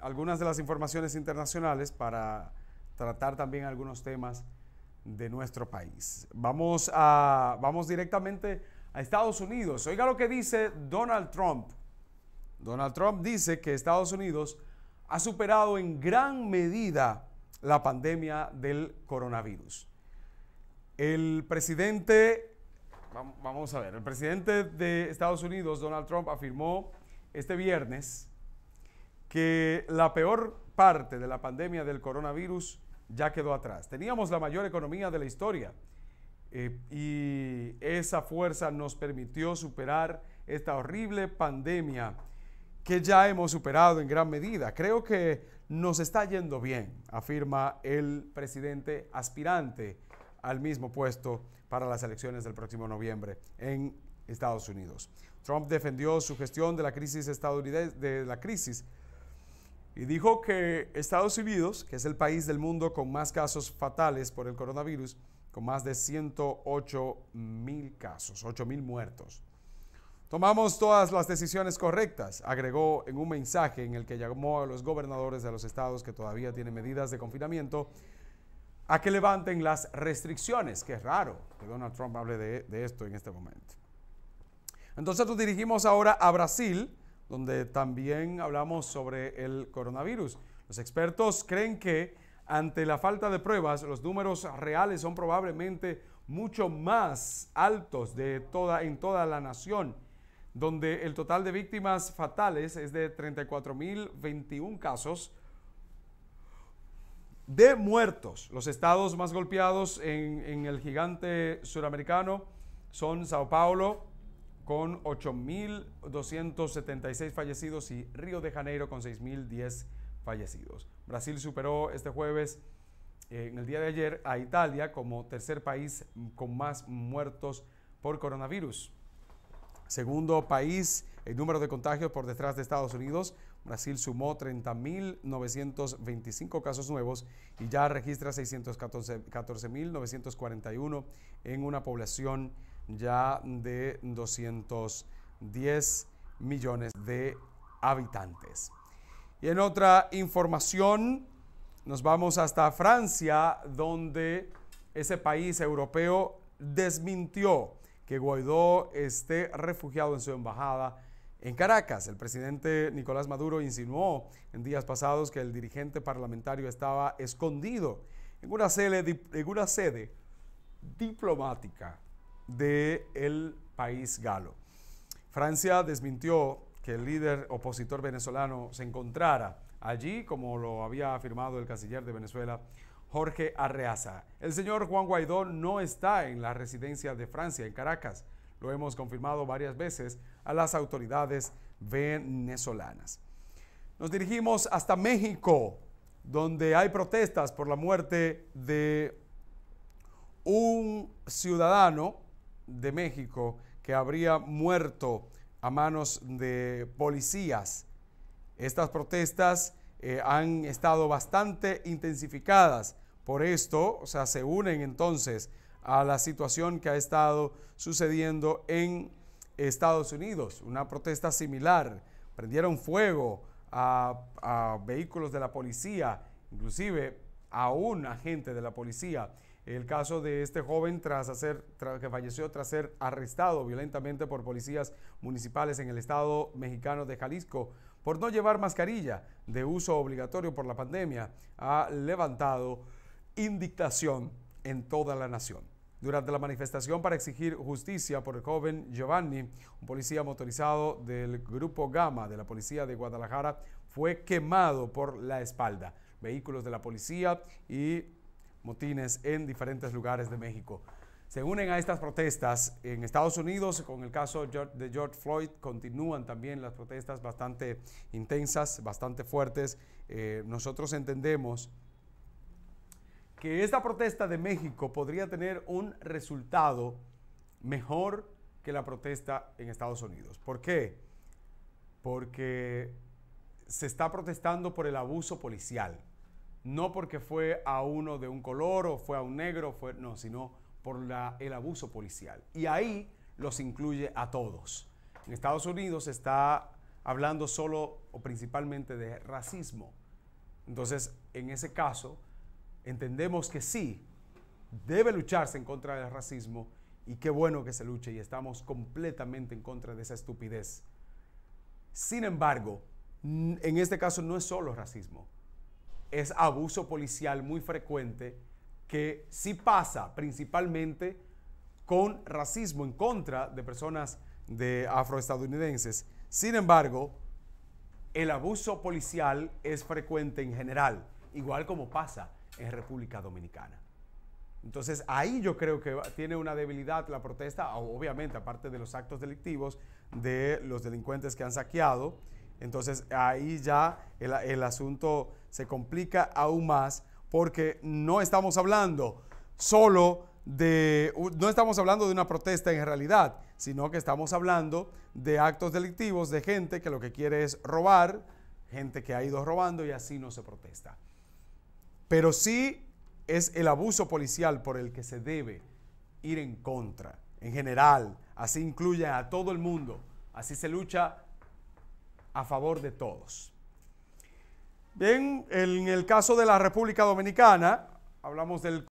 algunas de las informaciones internacionales para tratar también algunos temas de nuestro país. Vamos, a, vamos directamente a Estados Unidos. Oiga lo que dice Donald Trump. Donald Trump dice que Estados Unidos ha superado en gran medida la pandemia del coronavirus. El presidente, vamos a ver, el presidente de Estados Unidos, Donald Trump, afirmó este viernes que la peor parte de la pandemia del coronavirus ya quedó atrás. Teníamos la mayor economía de la historia eh, y esa fuerza nos permitió superar esta horrible pandemia que ya hemos superado en gran medida. Creo que nos está yendo bien, afirma el presidente aspirante al mismo puesto para las elecciones del próximo noviembre en Estados Unidos. Trump defendió su gestión de la crisis estadounidense, de la crisis y dijo que Estados Unidos, que es el país del mundo con más casos fatales por el coronavirus, con más de 108 mil casos, 8 mil muertos. Tomamos todas las decisiones correctas, agregó en un mensaje en el que llamó a los gobernadores de los estados que todavía tienen medidas de confinamiento a que levanten las restricciones, que es raro que Donald Trump hable de, de esto en este momento. Entonces nos dirigimos ahora a Brasil, donde también hablamos sobre el coronavirus. Los expertos creen que ante la falta de pruebas, los números reales son probablemente mucho más altos de toda, en toda la nación, donde el total de víctimas fatales es de 34.021 casos. De muertos, los estados más golpeados en, en el gigante suramericano son Sao Paulo, con 8.276 fallecidos y Río de Janeiro con 6.010 fallecidos. Brasil superó este jueves, eh, en el día de ayer, a Italia como tercer país con más muertos por coronavirus. Segundo país en número de contagios por detrás de Estados Unidos, Brasil sumó 30.925 casos nuevos y ya registra 614.941 en una población ya de 210 millones de habitantes. Y en otra información, nos vamos hasta Francia, donde ese país europeo desmintió que Guaidó esté refugiado en su embajada en Caracas. El presidente Nicolás Maduro insinuó en días pasados que el dirigente parlamentario estaba escondido en una sede, en una sede diplomática de el país galo. Francia desmintió que el líder opositor venezolano se encontrara allí, como lo había afirmado el canciller de Venezuela, Jorge Arreaza. El señor Juan Guaidó no está en la residencia de Francia, en Caracas. Lo hemos confirmado varias veces a las autoridades venezolanas. Nos dirigimos hasta México, donde hay protestas por la muerte de un ciudadano de México que habría muerto a manos de policías. Estas protestas eh, han estado bastante intensificadas. Por esto, o sea, se unen entonces a la situación que ha estado sucediendo en Estados Unidos, una protesta similar. Prendieron fuego a, a vehículos de la policía, inclusive a un agente de la policía. El caso de este joven tras hacer, que falleció tras ser arrestado violentamente por policías municipales en el estado mexicano de Jalisco por no llevar mascarilla de uso obligatorio por la pandemia ha levantado indictación en toda la nación. Durante la manifestación para exigir justicia por el joven Giovanni, un policía motorizado del grupo Gama de la policía de Guadalajara fue quemado por la espalda. Vehículos de la policía y motines en diferentes lugares de México. Se unen a estas protestas en Estados Unidos, con el caso de George Floyd, continúan también las protestas bastante intensas, bastante fuertes. Eh, nosotros entendemos que esta protesta de México podría tener un resultado mejor que la protesta en Estados Unidos. ¿Por qué? Porque se está protestando por el abuso policial no porque fue a uno de un color o fue a un negro, fue, no, sino por el abuso policial. Y ahí los incluye a todos. En Estados Unidos se está hablando solo o principalmente de racismo. Entonces, en ese caso, entendemos que sí, debe lucharse en contra del racismo y qué bueno que se luche y estamos completamente en contra de esa estupidez. Sin embargo, en este caso no es solo racismo, es abuso policial muy frecuente que sí pasa principalmente con racismo en contra de personas de afroestadounidenses. Sin embargo, el abuso policial es frecuente en general, igual como pasa en República Dominicana. Entonces ahí yo creo que tiene una debilidad la protesta, obviamente, aparte de los actos delictivos de los delincuentes que han saqueado. Entonces ahí ya el, asunto se complica aún más porque no estamos hablando solo de, no estamos hablando de una protesta en realidad, sino que estamos hablando de actos delictivos, de gente que lo que quiere es robar, gente que ha ido robando y así no se protesta. Pero sí es el abuso policial por el que se debe ir en contra, en general, así incluye a todo el mundo, así se lucha a favor de todos. Bien, en el caso de la República Dominicana, hablamos del